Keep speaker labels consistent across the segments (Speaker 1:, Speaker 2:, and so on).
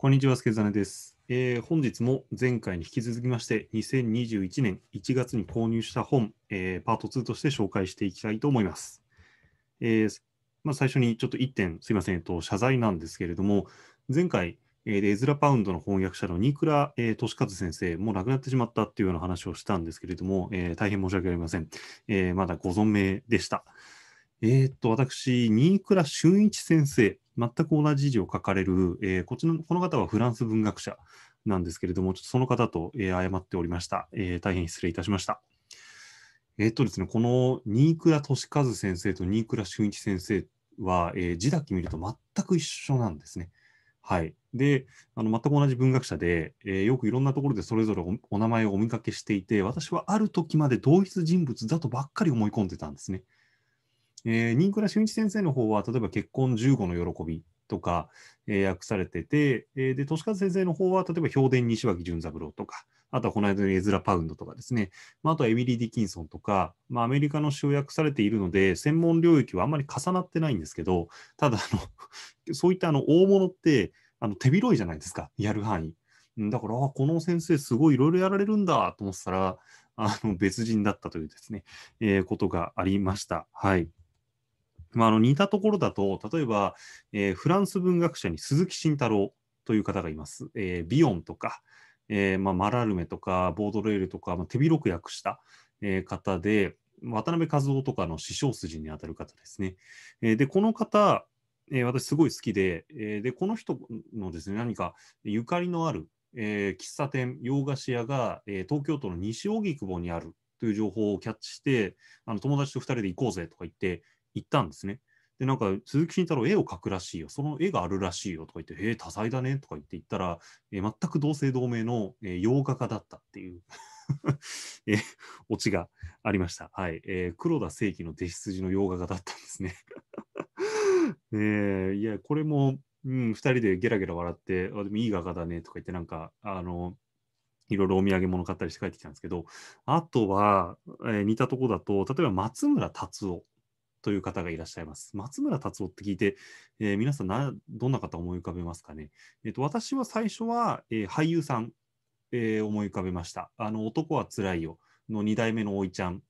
Speaker 1: こんにちは、助真です、えー、本日も前回に引き続きまして、2021年1月に購入した本、えー、パート2として紹介していきたいと思います。えー、まあ、最初にちょっと1点、すいません、と、謝罪なんですけれども、前回、えー、エズラ・パウンドの翻訳者の新倉、えー、俊和先生、もう亡くなってしまったというような話をしたんですけれども、えー、大変申し訳ありません、えまだご存命でした。えー、っと、私、新倉俊一先生、全く同じ字を書かれる、えー、こっちの、この方はフランス文学者なんですけれども、ちょっとその方と、えー、謝っておりました、えー。大変失礼いたしました。えっとですね、この新倉俊一先生と新倉俊一先生は、えー、字だけ見ると全く一緒なんですね。はい。で、あの全く同じ文学者で、えー、よくいろんなところでそれぞれお名前をお見かけしていて、私はある時まで同一人物だとばっかり思い込んでたんですね。えー、新倉俊一先生の方は、例えば結婚15の喜びとか、えー、訳されてて、えー、で、利和先生の方は、例えば評伝西脇淳三郎とか、あとはこの間のエズラ・パウンドとかですね、まあ、あとはエミリー・ディキンソンとか、まあ、アメリカの詩を訳されているので、専門領域はあんまり重なってないんですけど、ただあの そういったあの大物ってあの手広いじゃないですか、やる範囲。だから、あこの先生、すごいいろいろやられるんだと思ってたら、あの別人だったというですね、えー、ことがありました。はい。まあ、あの似たところだと、例えば、えー、フランス文学者に鈴木慎太郎という方がいます。えー、ビヨンとか、えーまあ、マラルメとか、ボードレールとか、まあ、手広く訳した、えー、方で、渡辺和夫とかの師匠筋にあたる方ですね。えー、で、この方、えー、私すごい好きで、えー、で、この人のですね、何かゆかりのある、えー、喫茶店、洋菓子屋が、えー、東京都の西荻窪にあるという情報をキャッチして、あの友達と2人で行こうぜとか言って、行ったんですね。で、なんか、鈴木慎太郎、絵を描くらしいよ、その絵があるらしいよとか言って、へえ、多彩だねとか言って言ったら、えー、全く同姓同名の、えー、洋画家だったっていう えー、オチがありました。はい。えー、黒田正規の弟子筋の洋画家だったんですね。えー、いや、これも、うん、2人でゲラゲラ笑って、あでもいい画家だねとか言って、なんか、あの、いろいろお土産物買ったりして帰ってきたんですけど、あとは、えー、似たとこだと、例えば松村達夫という方がいらっしゃいます。松村達夫って聞いて、えー、皆さんなどんな方思い浮かべますかね。えーと、私は最初は、えー、俳優さん、えー、思い浮かべました。あの男はつらいよの2代目のおいちゃん、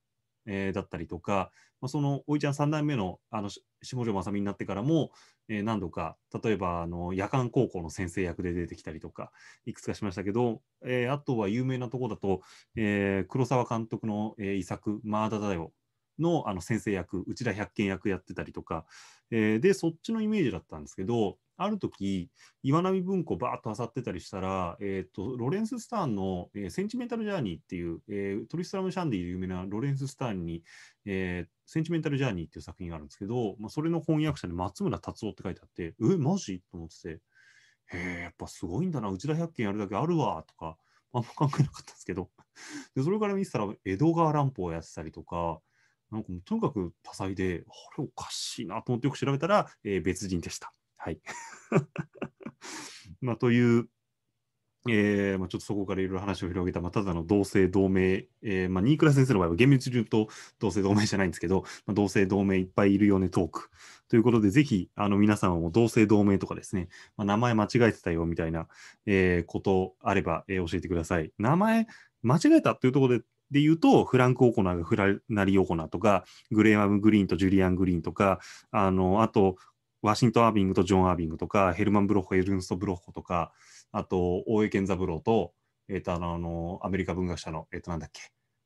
Speaker 1: えだったりとか、まあ、そのおいちゃん3代目のあの下條正美になってからも、え何度か例えばあの夜間高校の先生役で出てきたりとかいくつかしましたけど、えあとは有名なとこだと、え黒沢監督の、え遺作「マーダだよ」のあの先生役内田百軒役やってたりとか、えー、でそっちのイメージだったんですけどある時岩波文庫ばーっと漁ってたりしたら、えーと、ロレンス・スターンの、えー「センチメンタル・ジャーニー」っていう、えー、トリスラム・シャンデで有名なロレンス・スターンに、えー、センチメンタル・ジャーニー」っていう作品があるんですけど、まあ、それの翻訳者に松村達夫って書いてあって「えマジ?」と思ってて「へえやっぱすごいんだな内田百軒やるだけあるわ」とかあんま考えなかったんですけどでそれから見てたら江戸川乱歩をやってたりとかなんかもうとにかく多彩で、あれおかしいなと思ってよく調べたら、えー、別人でした。はい。まあ、という、えーまあ、ちょっとそこからいろいろ話を広げた、まあ、ただの同姓同名、えーまあ、新倉先生の場合は厳密に言うと同姓同名じゃないんですけど、まあ、同姓同名いっぱいいるよねトークということでぜひあの皆さんも同姓同名とかですね、まあ、名前間違えてたよみたいな、えー、ことあれば、えー、教えてください名前間違えたっていうところでで言うと、フランク・オコナがフラナリ・オコナーとか、グレーマム・グリーンとジュリアン・グリーンとか、あの、あと、ワシントン・アービングとジョン・アービングとか、ヘルマン・ブロッホ、エルンスト・ブロッホとか、あと、大江健三郎と、えっ、ー、と、あの、アメリカ文学者の、えっ、ー、と、なんだっけ、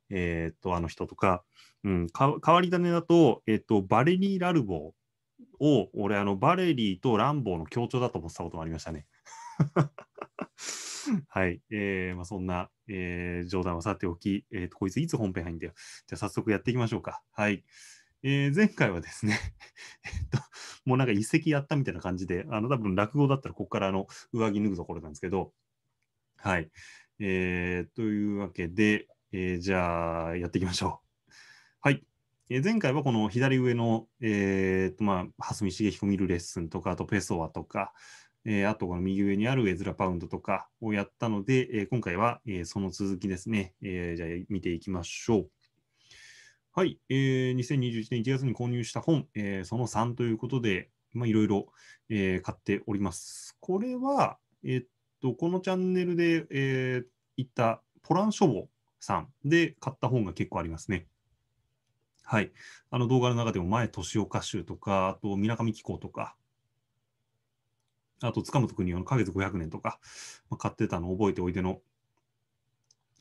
Speaker 1: えっ、ー、と、あの人とか、うん、か変わり種だと、えっ、と、バレリー・ラルボーを、俺、あの、バレリーとランボーの協調だと思ってたこともありましたね。はい。えー、まあ、そんな、えー、冗談はさておき、えー、こいついつ本編入んだよ。じゃあ早速やっていきましょうか。はい。えー、前回はですね えっと、もうなんか一席やったみたいな感じで、あの、多分落語だったらここからあの上着脱ぐところなんですけど、はい。えー、というわけで、えー、じゃあやっていきましょう。はい。え前回はこの左上の、えーとまあ、蓮見茂彦見るレッスンとか、あとペソワとか、えー、あとこの右上にあるズラパウンドとかをやったので、えー、今回は、えー、その続きですね、えー、じゃあ見ていきましょう。はい、えー、2021年1月に購入した本、えー、その3ということで、まあ、いろいろ、え買っております。これは、えー、っと、このチャンネルで、えー、行ったポラン書房さんで買った本が結構ありますね。はい。あの動画の中でも前、年岡集とか、あと、水上紀行とか、あと、塚本にあの花月500年とか、まあ、買ってたのを覚えておいでの、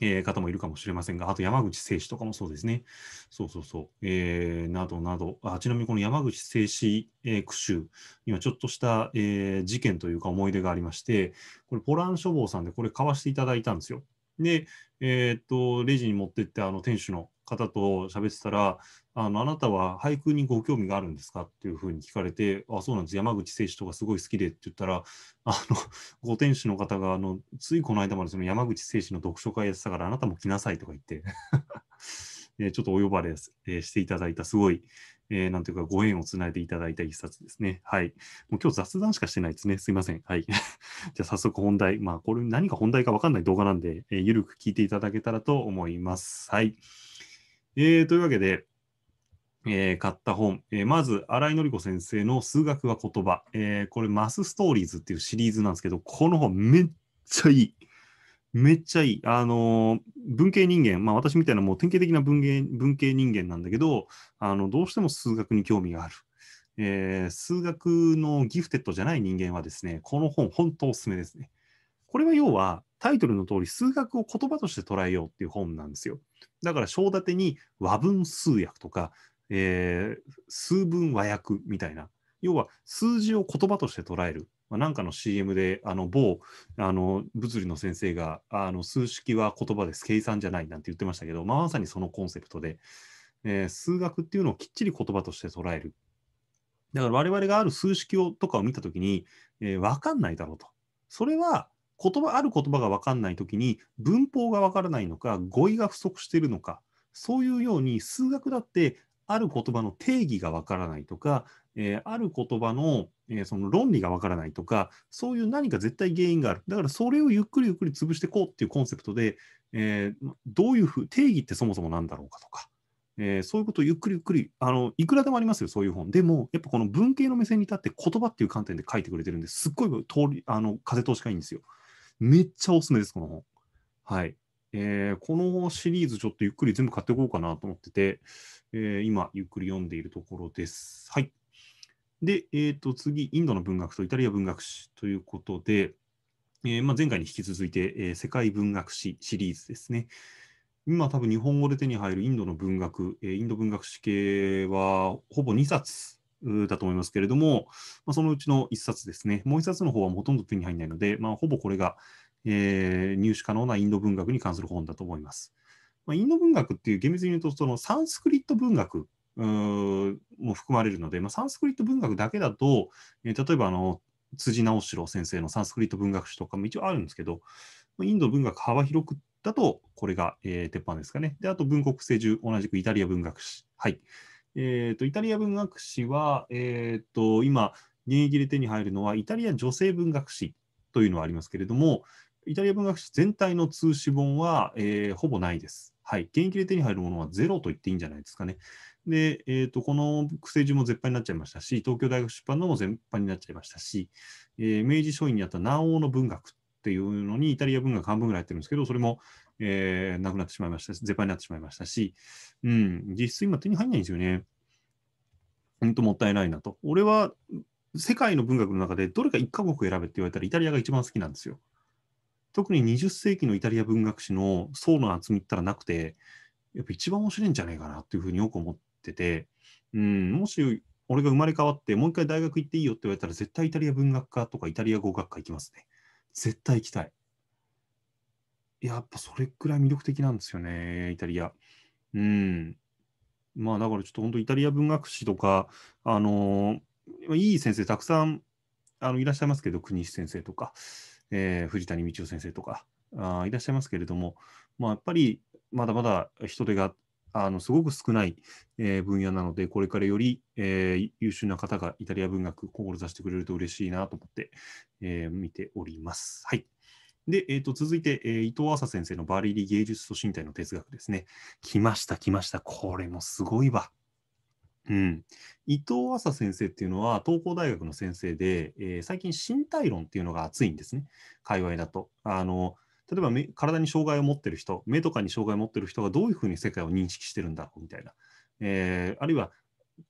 Speaker 1: えー、方もいるかもしれませんが、あと山口誠史とかもそうですね。そうそうそう。えー、などなどあ。ちなみにこの山口誠史、えー、句集にはちょっとした、えー、事件というか思い出がありまして、これ、ポラン書房さんでこれ買わせていただいたんですよ。で、えー、っと、レジに持ってって、あの、店主の方と喋ってたら、あのあなたは俳句にご興味があるんですかっていうふうに聞かれて、あそうなんです、山口聖子とかすごい好きでって言ったら、あのご店主の方があの、ついこの間までその山口聖子の読書会やってたから、あなたも来なさいとか言って ちょっとお呼ばれしていただいた、すごい、えー、なんていうか、ご縁をつないでいただいた一冊ですね。はい。もう今日雑談しかしてないですね。すいません。はい。じゃあ早速本題。まあ、これ何が本題か分かんない動画なんで、えー、ゆるく聞いていただけたらと思います。はい。えー、というわけで、えー、買った本、えー、まず新井紀子先生の「数学は言葉、えー、これ「マスストーリーズ」っていうシリーズなんですけどこの本めっちゃいいめっちゃいいあのー、文系人間まあ私みたいなもう典型的な文系文系人間なんだけどあのどうしても数学に興味がある、えー、数学のギフテッドじゃない人間はですねこの本本当おすすめですねこれは要はタイトルの通り数学を言葉として捉えようっていう本なんですよ。だから章立てに和文数訳とか、えー、数文和訳みたいな要は数字を言葉として捉える。まなんかの CM であの某あの物理の先生があの数式は言葉です計算じゃないなんて言ってましたけど、まあ、まさにそのコンセプトで、えー、数学っていうのをきっちり言葉として捉える。だから我々がある数式をとかを見たときに、えー、分かんないだろうと。それは言葉ある言葉が分かんない時に文法が分からないのか語彙が不足しているのかそういうように数学だってある言葉の定義が分からないとか、えー、ある言葉の,、えー、その論理が分からないとかそういう何か絶対原因があるだからそれをゆっくりゆっくり潰していこうっていうコンセプトで、えー、どういうふう定義ってそもそも何だろうかとか。えー、そういうことをゆっくりゆっくりあの、いくらでもありますよ、そういう本。でも、やっぱこの文系の目線に立って言葉っていう観点で書いてくれてるんですっごい通りあの風通しがいいんですよ。めっちゃおすすめです、この本。はい。えー、このシリーズちょっとゆっくり全部買っていこうかなと思ってて、えー、今ゆっくり読んでいるところです。はい。で、えー、と次、インドの文学とイタリア文学史ということで、えー、まあ、前回に引き続いて、えー、世界文学史シリーズですね。今多分日本語で手に入るインドの文学、えインド文学史系はほぼ2冊だと思いますけれども、まあ、そのうちの1冊ですね、もう1冊の方はほとんど手に入らないので、まあ、ほぼこれが、えー、入手可能なインド文学に関する本だと思います。まあ、インド文学っていう厳密に言うと、そのサンスクリット文学も含まれるので、まあ、サンスクリット文学だけだと、えー、例えばあの辻直志郎先生のサンスクリット文学史とかも一応あるんですけど、インド文学幅広くだと、これが、えー、鉄板ですかね。で、あと文国政中、同じくイタリア文学史。はい。えーと、イタリア文学史は、えーと、今現役で手に入るのはイタリア女性文学史というのはありますけれどもイタリア文学史全体の通史本は、えー、ほぼないです。はい、現役で手に入るものはゼロと言っていいんじゃないですかね。で、えーと、この苦政中も絶版になっちゃいましたし、東京大学出版のも全版になっちゃいましたし、えー、明治書院にあった南欧の文学っていうのにイタリア文学半分ぐらい入ってるんですけど、それもえー、なくなってしまいましたし、絶版になってしまいましたし、うん、実質今手に入らないんですよね。本当もったいないなと。俺は世界の文学の中でどれか1カ国選べって言われたらイタリアが一番好きなんですよ。特に20世紀のイタリア文学史の層の厚みったらなくて、やっぱ一番面白いんじゃないかなというふうによく思ってて、うん、もし俺が生まれ変わってもう一回大学行っていいよって言われたら絶対イタリア文学科とかイタリア語学科行きますね。絶対行きたい。やっぱそれくらい魅力的なんですよね、イタリア。うん。まあだからちょっと本当イタリア文学史とか、あのー、いい先生たくさんあのいらっしゃいますけど、国石先生とか、えー、藤谷道夫先生とかあいらっしゃいますけれども、まあ、やっぱりまだまだ人手があのすごく少ない、えー、分野なので、これからより、えー、優秀な方がイタリア文学、志してくれると嬉しいなと思って、えー、見ております。はい。で、えー、と続いて、えー、伊藤浅先生のバリリ芸術と身体の哲学ですね。来ました、来ました。これもすごいわ。うん、伊藤浅先生っていうのは東工大学の先生で、えー、最近身体論っていうのが熱いんですね界隈だとあの例えば体に障害を持ってる人目とかに障害を持ってる人がどういうふうに世界を認識してるんだろうみたいな、えー、あるいは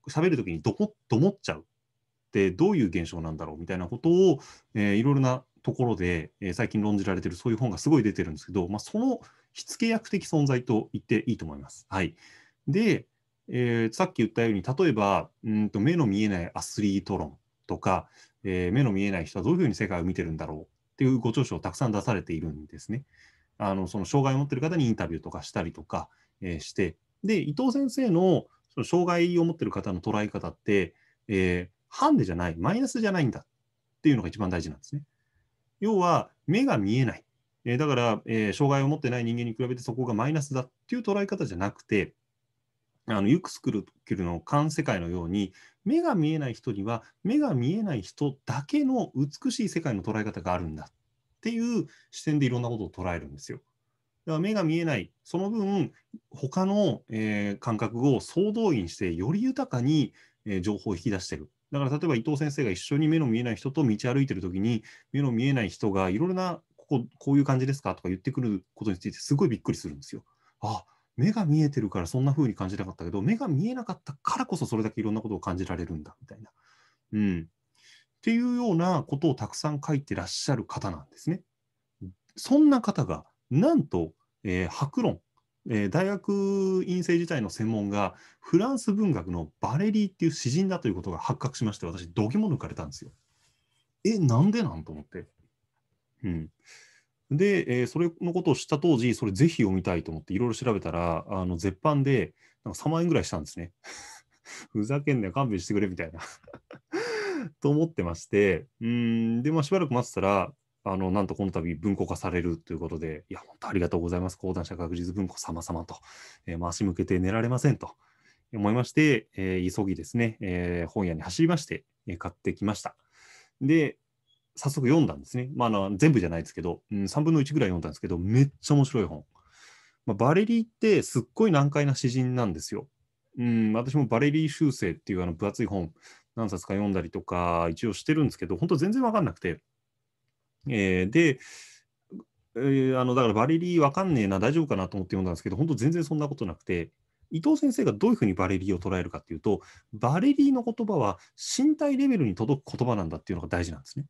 Speaker 1: 喋るときにどこどもっちゃうってどういう現象なんだろうみたいなことを、えー、いろいろなところで、えー、最近論じられているそういう本がすごい出てるんですけど、まあ、その火付け役的存在と言っていいと思います。はい、で、えー、さっき言ったように例えばうんと目の見えないアスリート論とか、えー、目の見えない人はどういうふうに世界を見てるんだろうっていうご著書をたくさん出されているんですね。あのその障害を持ってる方にインタビューとかしたりとか、えー、してで伊藤先生のその障害を持ってる方の捉え方って、えー、ハンデじゃないマイナスじゃないんだっていうのが一番大事なんですね。要は目が見えない。えー、だから、えー、障害を持ってない人間に比べてそこがマイナスだっていう捉え方じゃなくて、あのユクスクルキルの環世界のように目が見えない人には目が見えない人だけの美しい世界の捉え方があるんだっていう視点でいろんなことを捉えるんですよ。だから目が見えないその分他の、えー、感覚を総動員してより豊かに、えー、情報を引き出してるだから例えば伊藤先生が一緒に目の見えない人と道歩いてる時に目の見えない人がいろいろなこここういう感じですかとか言ってくることについてすごいびっくりするんですよ。あ目が見えてるからそんな風に感じなかったけど目が見えなかったからこそそれだけいろんなことを感じられるんだみたいな。うん、っていうようなことをたくさん書いてらっしゃる方なんですね。そんな方がなんと、えー、白論えー、大学院生自体の専門がフランス文学のバレリーっていう詩人だということが発覚しまして私どぎも抜かれたんですよ。えなんでなんと思って。うん、で、えー、それのことを知った当時それぜひ読みたいと思っていろいろ調べたらあの絶版でなんか3万円ぐらいしたんですね。ふざけんなよ勘弁してくれみたいな と思ってましてうんで、まあ、しばらく待ってたらあのなんとこの度文庫化されるということで、いや、本当ありがとうございます、講談社学術文庫様様と、えー、足向けて寝られませんと思いまして、えー、急ぎですね、えー、本屋に走りまして、えー、買ってきました。で、早速読んだんですね。まあ、あの全部じゃないですけど、うん、3分の1ぐらい読んだんですけど、めっちゃ面白い本。まあ、バレリーってすっごい難解な詩人なんですよ。うん、私もバレリー修正っていうあの分厚い本、何冊か読んだりとか、一応してるんですけど、本当全然わかんなくて。えー、で、えー、あのだからバレリーわかんねえな、大丈夫かなと思って読んだんですけど、本当全然そんなことなくて、伊藤先生がどういうふうにバレリーを捉えるかっていうと、バレリーの言葉は身体レベルに届く言葉なんだっていうのが大事なんですね。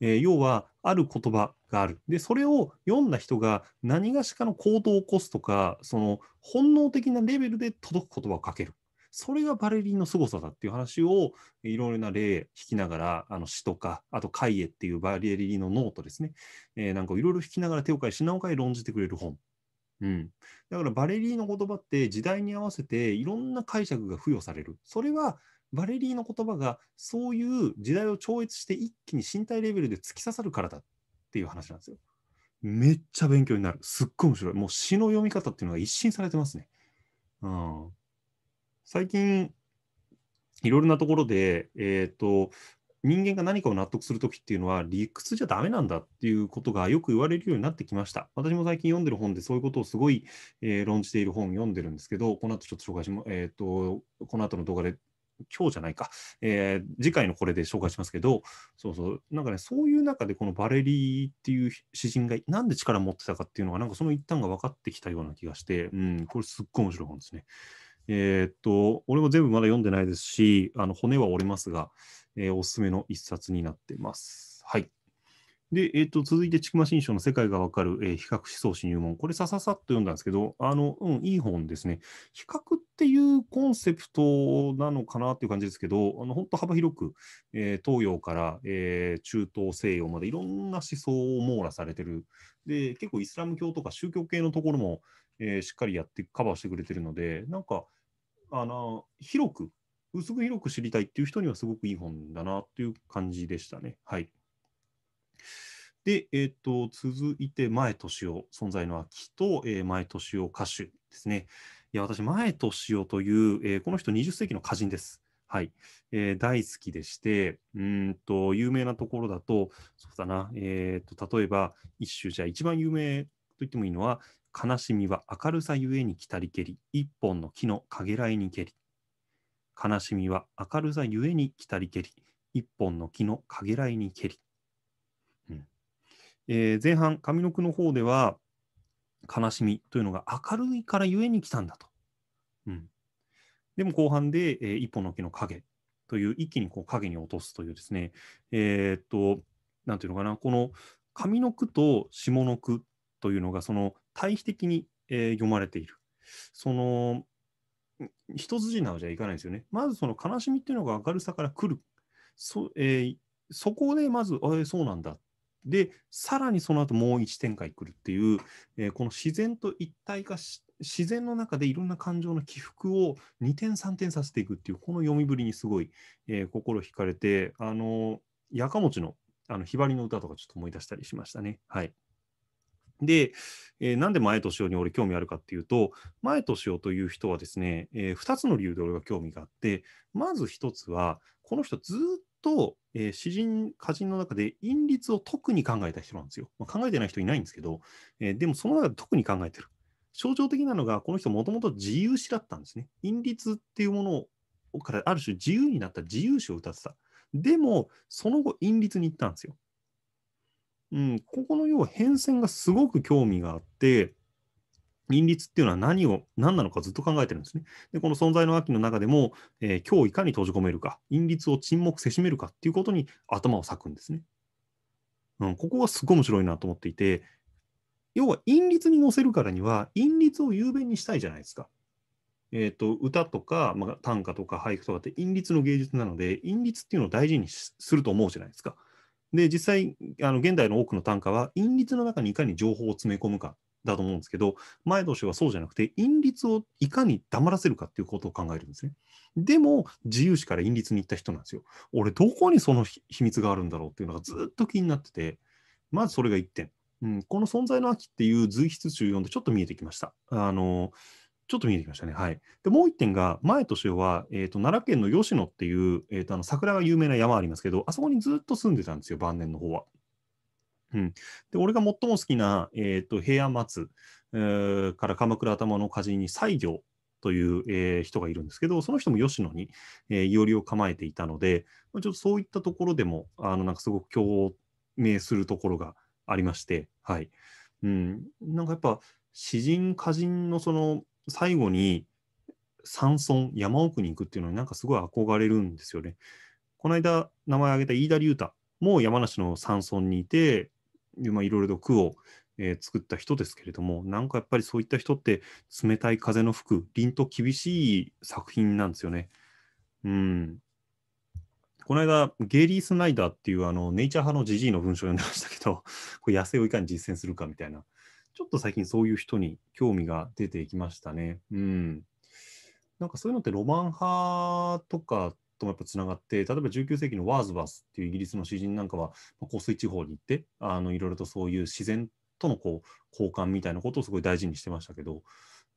Speaker 1: えー、要は、ある言葉がある。で、それを読んだ人が何がしかの行動を起こすとか、その本能的なレベルで届く言葉をかける。それがバレリーの凄さだっていう話をいろいろな例引きながらあの詩とかあと「カイエ」っていうバレリーのノートですね、えー、なんかいろいろ引きながら手を変え品を変え論じてくれる本。うん、だからバレリーの言葉って時代に合わせていろんな解釈が付与されるそれはバレリーの言葉がそういう時代を超越して一気に身体レベルで突き刺さるからだっていう話なんですよ。めっちゃ勉強になる。すっごい面白い。もう詩の読み方っていうのが一新されてますね。うん。最近、いろいろなところで、えー、と、人間が何かを納得するときっていうのは理屈じゃダメなんだっていうことがよく言われるようになってきました。私も最近読んでる本でそういうことをすごい、えー、論じている本を読んでるんですけど、この後ちょっと紹介しま、えー、と、この後の動画で今日じゃないか、えー、次回のこれで紹介しますけど、そうそう、なんかね、そういう中でこのバレリーっていう詩人がなんで力を持ってたかっていうのが、なんかその一端が分かってきたような気がして、うん、これすっごい面白い本ですね。えー、っと、俺も全部まだ読んでないですし、あの骨は折れますが、えー、おすすめの一冊になっています。はい。で、えー、っと、続いて、ちくま新書の世界がわかる、えー、比較思想史入門。これ、さささっと読んだんですけど、あの、うん、いい本ですね。比較っていうコンセプトなのかなっていう感じですけど、あの本当幅広く、えー、東洋から、えー、中東、西洋までいろんな思想を網羅されてる。で、結構イスラム教とか宗教系のところも、えー、しっかりやってカバーしてくれてるのでなんかあの広く薄く広く知りたいっていう人にはすごくいい本だなっていう感じでしたね。はい、で、えーと、続いて前敏夫存在の秋と、えー、前敏夫歌手ですね。いや私前敏夫という、えー、この人20世紀の歌人です。はいえー、大好きでしてうんと有名なところだとそうだな、えーと、例えば一首じゃ一番有名と言ってもいいのは、悲しみは明るさゆえに来たりけり、一本の木のからいにけり。悲しみは明るさゆえに来たりけり、一本の木のからいにけり。うんえー、前半、上の句の方では、悲しみというのが明るいからゆえに来たんだと。うん、でも後半で、えー、一本の木の影という、一気にこう影に落とすというですね、えー、っと、なんていうのかな、この上の句と下の句というのがその対比的に、えー、読まれている。その一筋縄じゃいかないですよね。まずその悲しみっていうのが明るさから来る。そえー、そこでまず、えー、そうなんだ。で、さらにその後もう一展開来るっていう、えー、この自然と一体化し、自然の中でいろんな感情の起伏を2点3点させていくっていう、この読みぶりにすごい、えー、心惹かれて、あの、やかもちの、あの、ひばりの歌とかちょっと思い出したりしましたね。はい。で、えー、なんで前敏夫に俺興味あるかっていうと前敏夫という人はですね、えー、2つの理由で俺が興味があってまず1つはこの人ずっと、えー、詩人歌人の中で韻律を特に考えた人なんですよ、まあ、考えてない人いないんですけど、えー、でもその中で特に考えてる象徴的なのがこの人もともと自由詩だったんですね韻律っていうものからある種自由になった自由詩を歌ってたでもその後韻律に行ったんですようん、ここの要は変遷がすごく興味があって、隣律っていうのは何を、何なのかずっと考えてるんですね。で、この存在の秋の中でも、えー、今日いかに閉じ込めるか、隣律を沈黙せしめるかっていうことに頭を割くんですね。うん、ここがすごい面白いなと思っていて、要は因律に乗せるからには、因律を雄弁にしたいじゃないですか。えーと、歌とか、まあ、短歌とか俳句とかって因立の芸術なので因律っていうのを大事にすると思うじゃないですか。で、実際、あの現代の多くの単価は、因律の中にいかに情報を詰め込むかだと思うんですけど、前同士はそうじゃなくて、因律をいかに黙らせるかっていうことを考えるんですね。でも、自由視から因律に行った人なんですよ。俺、どこにその秘密があるんだろうっていうのがずっと気になってて、まずそれが1点。うん、この「存在の秋」っていう随筆集読んでちょっと見えてきました。あのーちょっと見えてきましたね。はい、でもう1点が、前と塩は、えーと、奈良県の吉野っていう、えーと、あの桜が有名な山ありますけど、あそこにずっと住んでたんですよ、晩年の方は。うん、で俺が最も好きな、えーと、と平安松、えー、から鎌倉頭の歌人に西行という、えー、人がいるんですけど、その人も吉野に、えー、いおりを構えていたので、ちょっとそういったところでも、あのなんかすごく共鳴するところがありまして、はいうん、なんかやっぱ詩人、歌人のその最後に山村、山奥に行くっていうのになんかすごい憧れるんですよね。この間名前挙げた飯田龍太も山梨の山村にいて、いろいろと句を、えー、作った人ですけれども、なんかやっぱりそういった人って冷たい風の吹く凛と厳しい作品なんですよね。うん。この間、ゲイリー・スナイダーっていうあのネイチャー派のジジイの文章を読んでましたけど、これ野生をいかに実践するかみたいな。ちょっと最近そういう人に興味が出てきましたね。うん。なんかそういうのってロマン派とかともやっぱつながって、例えば19世紀のワーズバスっていうイギリスの詩人なんかは、湖水地方に行って、あのいろいろとそういう自然とのこう交換みたいなことをすごい大事にしてましたけど、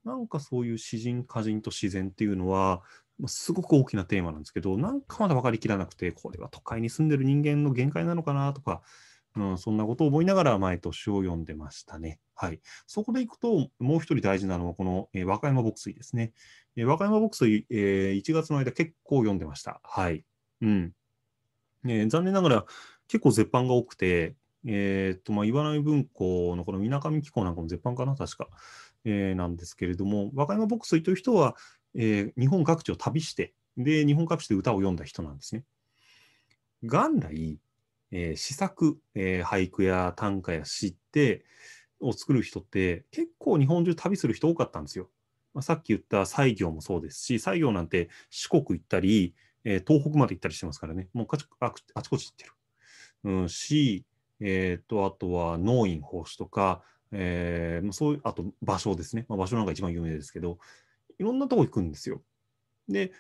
Speaker 1: なんかそういう詩人、歌人と自然っていうのは、すごく大きなテーマなんですけど、なんかまだ分かりきらなくて、これは都会に住んでる人間の限界なのかなとか、うん、そんなことを思いながら毎年を読んでましたね。はい、そこでいくと、もう一人大事なのは、この、えー、和歌山牧水ですね。えー、和歌山牧水、えー、1月の間、結構読んでました。はいうんね、残念ながら、結構絶版が多くて、えーとまあ、岩波文庫のこのみなかみなんかも絶版かな、確か、えー、なんですけれども、和歌山牧水という人は、えー、日本各地を旅して、で、日本各地で歌を詠んだ人なんですね。元来、えー、詩作、えー、俳句や短歌や詩ってを作る人って結構日本中旅する人多かったんですよ。まあ、さっき言った西行もそうですし西行なんて四国行ったり、えー、東北まで行ったりしてますからねもうああちこち行ってる。うん、し、えーと、あとは農院奉仕とか、えー、そういうあと場所ですね、まあ、場所なんか一番有名ですけどいろんなとこ行くんですよ。で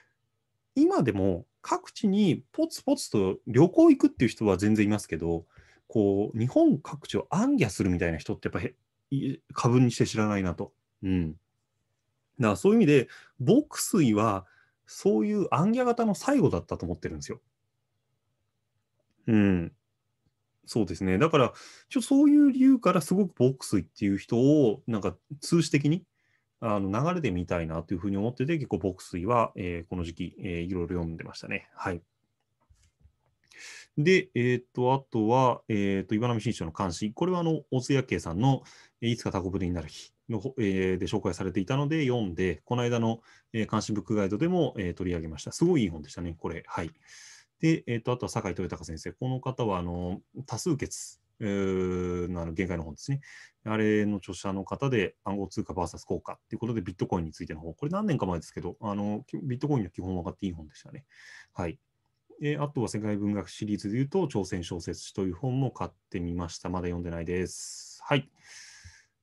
Speaker 1: 今でも各地にポツポツと旅行行くっていう人は全然いますけど、こう、日本各地を暗夜するみたいな人ってやっぱり過分にして知らないなと。うん。だからそういう意味で、牧水はそういう暗夜型の最後だったと思ってるんですよ。うん。そうですね。だから、ちょそういう理由からすごく牧水っていう人を、なんか通詞的にあの流れで見たいなというふうに思ってて、結構、牧水は、えー、この時期、えー、いろいろ読んでましたね。はい。で、えっ、と、あとは、えっ、と、岩波新書の監視。これは、あの、大津夜景さんの、いつかタコブレになる日の、えー、で紹介されていたので、読んで、この間の、えー、監視ブックガイドでも、えー、取り上げました。すごいいい本でしたね、これ。はい。で、えっ、と、あとは、酒井豊隆先生。この方は、あの、多数決のあの限界の本ですね。あれの著者の方で暗号通貨 VS 効果ということでビットコインについての本、これ何年か前ですけど、あのビットコインの基本分かっていい本でしたね。はい。えあとは世界文学シリーズでいうと、朝鮮小説史という本も買ってみました。まだ読んでないです。はい。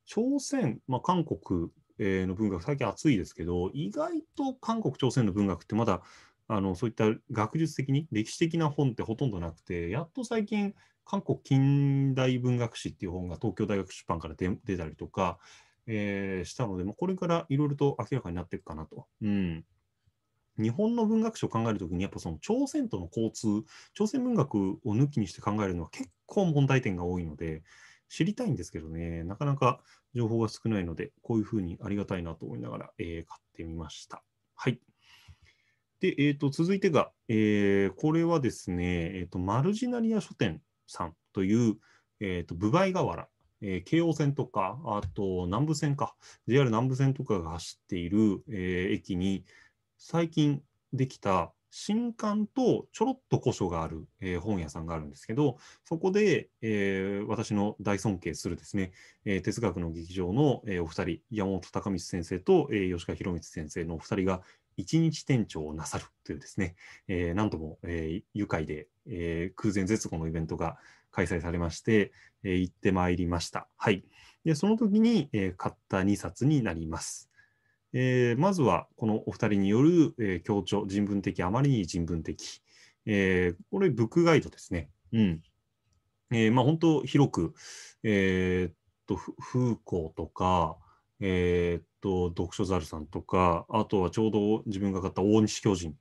Speaker 1: 朝鮮、まあ、韓国えの文学、最近暑いですけど、意外と韓国、朝鮮の文学ってまだあのそういった学術的に歴史的な本ってほとんどなくてやっと最近韓国近代文学史っていう本が東京大学出版から出たりとか、えー、したので、まあ、これからいろいろと明らかになっていくかなと。うん日本の文学史を考えるときに、やっぱその朝鮮との交通、朝鮮文学を抜きにして考えるのは結構問題点が多いので、知りたいんですけどね、なかなか情報が少ないので、こういうふうにありがたいなと思いながら、えー、買ってみました。はい。で、えーと、続いてが、えー、これはですね、えーと、マルジナリア書店さんという、えーと、部外河原、えー、京王線とか、あと南部線か、JR 南部線とかが走っている、えー、駅に、最近できた新刊とちょろっと古書がある、えー、本屋さんがあるんですけど、そこで、えー、私の大尊敬するですね、えー、哲学の劇場の、えお二人、山本隆光先生と、え吉川博光先生のお二人が一日店長をなさるというですね、えー、なんとも、えー、愉快で、えー、空前絶後のイベントが開催されまして、えー、行ってまいりました。はい。で、その時に、えー、買った2冊になります。えー、まずは、このお二人による、えー、強調、人文的、あまりに人文的。えー、これ、ブックガイドですね。うん。えー、まあ、本当、広く、えー、と、風光とか、えー、っと、読書猿さんとか、あとはちょうど自分が買った大西巨人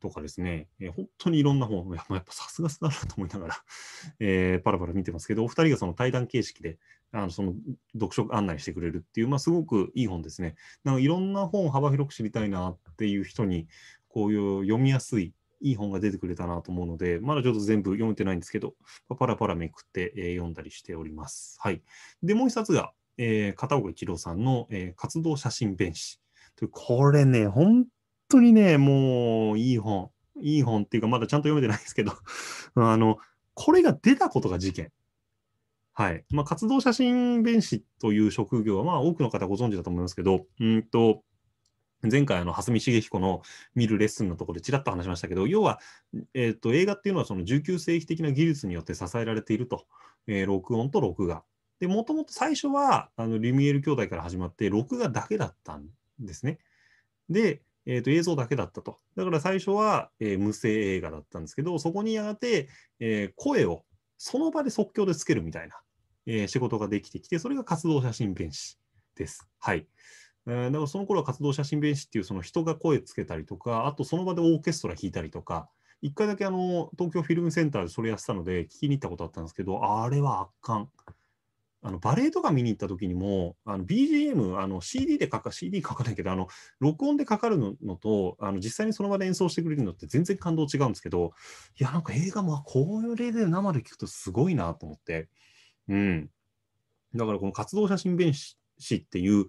Speaker 1: とかですね、えー、本当にいろんな本、やっぱさすがだなと思いながら えー、パラパラ見てますけど、お二人がその対談形式で、あのその読書案内してくれるっていう、まあ、すごくいい本ですね。なんかいろんな本を幅広く知りたいなっていう人に、こういう読みやすいいい本が出てくれたなと思うので、まだちょっと全部読めてないんですけど、パラパラめくって、えー、読んだりしております。はい。で、もう一冊が、えー、片岡一郎さんの、えー、活動写真弁士。これね、本当にね、もういい本。いい本っていうか、まだちゃんと読めてないですけど あの、これが出たことが事件。はい。まあ、活動写真弁士という職業は、まあ、多くの方ご存知だと思いますけど、うんと、前回、あの、蓮見茂彦の見るレッスンのところでちらっと話しましたけど、要は、えっ、ー、と、映画っていうのは、その19世紀的な技術によって支えられていると、えー、録音と録画。で、もともと最初は、あのリミエール兄弟から始まって、録画だけだったんですね。で、えー、と映像だけだったと。だから最初は、えー、無声映画だったんですけど、そこにやがて、えー、声をその場で即興でつけるみたいな、えー、仕事ができてきて、それが活動写真弁士です。はい。だからその頃は活動写真弁士っていうその人が声つけたりとか、あとその場でオーケストラ弾いたりとか、一回だけあの東京フィルムセンターでそれやってたので聞きに行ったことあったんですけど、あれは圧巻。あのバレエとか見に行った時にも、BGM、あの CD でかか、CD 書かないけど、あの録音でかかるののとあの、実際にその場で演奏してくれるのって全然感動違うんですけど、いや、なんか映画もこういう例で生で聞くとすごいなと思って、うん。だからこの活動写真弁士っていう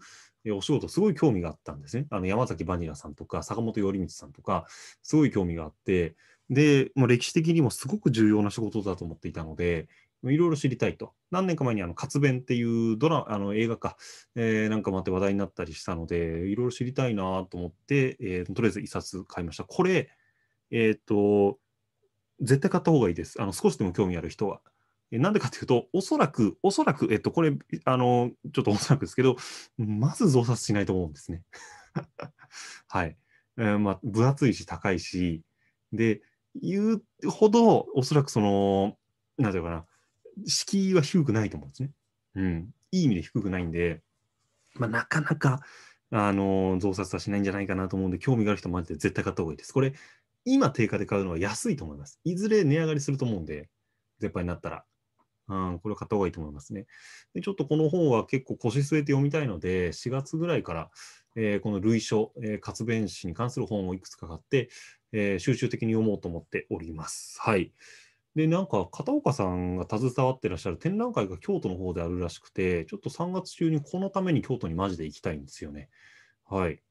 Speaker 1: お仕事、すごい興味があったんですね。あの山崎バニラさんとか、坂本頼光さんとか、すごい興味があって、で、もう歴史的にもすごく重要な仕事だと思っていたので、いろいろ知りたいと。何年か前にあの活弁っていうドラあの映画か、えー、なんかもあって話題になったりしたので、いろいろ知りたいなと思って、えー、とりあえず1冊買いました。これ、えっ、ー、と、絶対買った方がいいです。あの少しでも興味ある人は。なんでかというと、おそらく、おそらく、えっと、これ、あの、ちょっとおそらくですけど、まず増刷しないと思うんですね。はい。えー、まあ、分厚いし、高いし、で、言うほど、おそらくその、なんていうかな、敷居は低くないと思うんですね。うん、いい意味で低くないんで、まあ、なかなか、あのー、増刷はしないんじゃないかなと思うんで、興味がある人もあって絶対買った方がいいです。これ、今定価で買うのは安いと思います。いずれ値上がりすると思うんで、絶版になったら。うん、これは買った方がいいと思いますね。でちょっとこの本は結構腰据えて読みたいので、4月ぐらいから、えー、この類書、えー、活弁士に関する本をいくつか買って、えー、集中的に読もうと思っております。はい。で、なんか片岡さんが携わってらっしゃる展覧会が京都の方であるらしくて、ちょっと3月中にこのために京都にマジで行きたいんですよね。はい。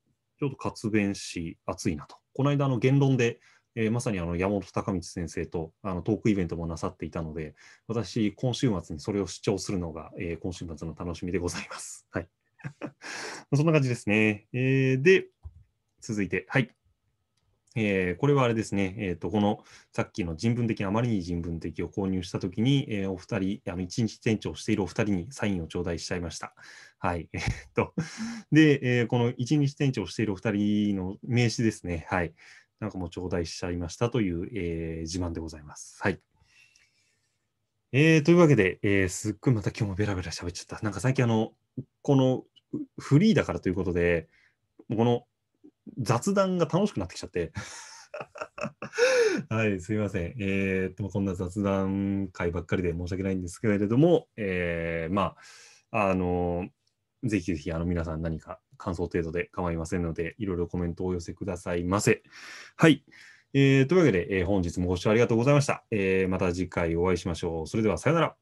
Speaker 1: ちょっと活弁し、熱いなと。この間、の言論で、えー、まさにあの山本孝光先生とあのトークイベントもなさっていたので、私、今週末にそれを主張するのが、えー、今週末の楽しみでございます。はい。そんな感じですね。えー、で、続いて、はい。えー、これはあれですね、えーと、このさっきの人文的、あまりに人文的を購入したときに、えー、お二人、あの一日店長をしているお二人にサインを頂戴しちゃいました。はい。えっと、で、えー、この一日店長をしているお二人の名刺ですね、はい。なんかもう頂戴しちゃいましたという、えー、自慢でございます。はい。えー、というわけで、えー、すっごいまた今日もべらべら喋っちゃった。なんか最近あの、このフリーだからということで、この雑談が楽しくなってきちゃって はい、すいません。えー、っと、こんな雑談会ばっかりで申し訳ないんですけれども、えー、まあ、あの、ぜひぜひ、あの、皆さん何か感想程度で構いませんので、いろいろコメントをお寄せくださいませ。はい。えー、というわけで、えー、本日もご視聴ありがとうございました。えー、また次回お会いしましょう。それでは、さようなら。